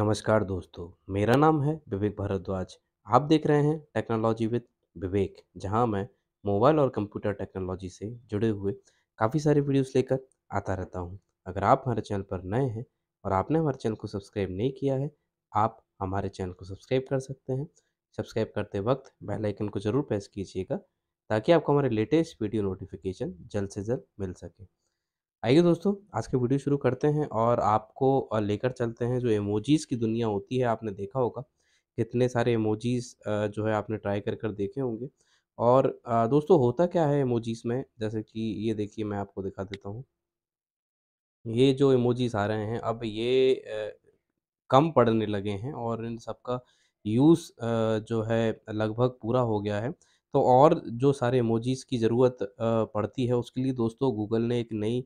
नमस्कार दोस्तों मेरा नाम है विवेक भारद्वाज आप देख रहे हैं टेक्नोलॉजी विद विवेक जहां मैं मोबाइल और कंप्यूटर टेक्नोलॉजी से जुड़े हुए काफ़ी सारे वीडियोस लेकर आता रहता हूं अगर आप हमारे चैनल पर नए हैं और आपने हमारे चैनल को सब्सक्राइब नहीं किया है आप हमारे चैनल को सब्सक्राइब कर सकते हैं सब्सक्राइब करते वक्त बेलाइकन को ज़रूर प्रेस कीजिएगा ताकि आपको हमारे लेटेस्ट वीडियो नोटिफिकेशन जल्द से जल्द मिल सके आइए दोस्तों आज के वीडियो शुरू करते हैं और आपको लेकर चलते हैं जो इमोजीज़ की दुनिया होती है आपने देखा होगा कितने सारे इमोजीज़ जो है आपने ट्राई कर कर देखे होंगे और दोस्तों होता क्या है इमोजीज़ में जैसे कि ये देखिए मैं आपको दिखा देता हूँ ये जो इमोजीज़ आ रहे हैं अब ये कम पड़ने लगे हैं और इन सबका यूज़ जो है लगभग पूरा हो गया है तो और जो सारे इमोजीज़ की ज़रूरत पड़ती है उसके लिए दोस्तों गूगल ने एक नई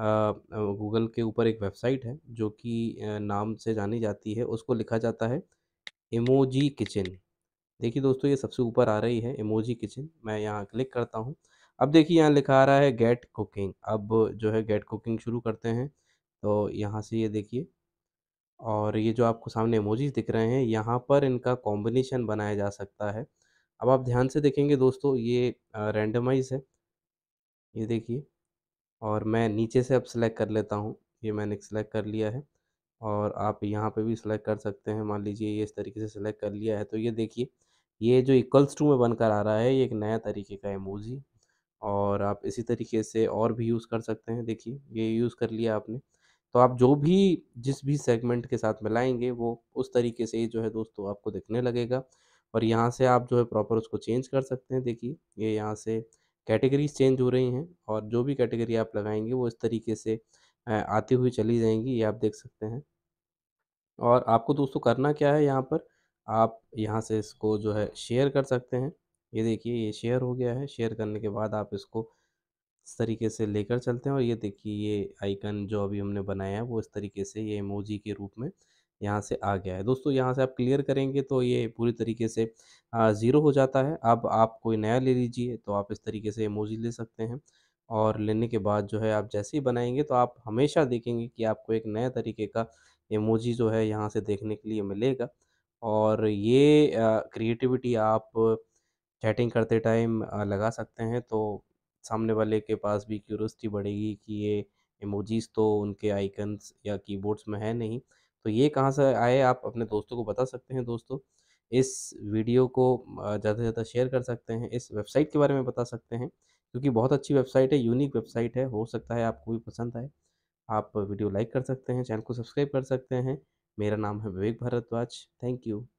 गूगल के ऊपर एक वेबसाइट है जो कि नाम से जानी जाती है उसको लिखा जाता है इमोजी किचन देखिए दोस्तों ये सबसे ऊपर आ रही है इमोजी किचन मैं यहाँ क्लिक करता हूँ अब देखिए यहाँ लिखा आ रहा है गेट कुकिंग अब जो है गेट कुकिंग शुरू करते हैं तो यहाँ से ये देखिए और ये जो आपको सामने इमोजीज दिख रहे हैं यहाँ पर इनका कॉम्बिनेशन बनाया जा सकता है अब आप ध्यान से देखेंगे दोस्तों ये रेंडमाइज है ये देखिए और मैं नीचे से अब सिलेक्ट कर लेता हूँ ये मैंने सिलेक्ट कर लिया है और आप यहाँ पे भी सिलेक्ट कर सकते हैं मान लीजिए ये इस तरीके से सिलेक्ट कर लिया है तो ये देखिए ये जो इक्वल्स टू में बनकर आ रहा है ये एक नया तरीके का इमोजी और आप इसी तरीके से और भी यूज़ कर सकते हैं देखिए ये यूज़ कर लिया आपने तो आप जो भी जिस भी सेगमेंट के साथ मिलाएंगे वो उस तरीके से जो है दोस्तों आपको दिखने लगेगा और यहाँ से आप जो है प्रॉपर उसको चेंज कर सकते हैं देखिए ये यहाँ से कैटेगरीज चेंज हो रही हैं और जो भी कैटेगरी आप लगाएंगे वो इस तरीके से आती हुई चली जाएंगी ये आप देख सकते हैं और आपको दोस्तों करना क्या है यहाँ पर आप यहाँ से इसको जो है शेयर कर सकते हैं ये देखिए ये शेयर हो गया है शेयर करने के बाद आप इसको इस तरीके से लेकर चलते हैं और ये देखिए ये आइकन जो अभी हमने बनाया है वो इस तरीके से ये इमोजी के रूप में यहाँ से आ गया है दोस्तों यहाँ से आप क्लियर करेंगे तो ये पूरी तरीके से ज़ीरो हो जाता है अब आप कोई नया ले लीजिए तो आप इस तरीके से मोजी ले सकते हैं और लेने के बाद जो है आप जैसे ही बनाएंगे तो आप हमेशा देखेंगे कि आपको एक नया तरीके का इमोजी जो है यहाँ से देखने के लिए मिलेगा और ये क्रिएटिविटी आप चैटिंग करते टाइम लगा सकते हैं तो सामने वाले के पास भी क्यूरोसिटी बढ़ेगी कि ये इमोजीज़ तो उनके आइकन्स या कीबोर्ड्स में है नहीं तो ये कहाँ से आए आप अपने दोस्तों को बता सकते हैं दोस्तों इस वीडियो को ज़्यादा से ज़्यादा शेयर कर सकते हैं इस वेबसाइट के बारे में बता सकते हैं क्योंकि बहुत अच्छी वेबसाइट है यूनिक वेबसाइट है हो सकता है आपको भी पसंद आए आप वीडियो लाइक कर सकते हैं चैनल को सब्सक्राइब कर सकते हैं मेरा नाम है विवेक भारद्वाज थैंक यू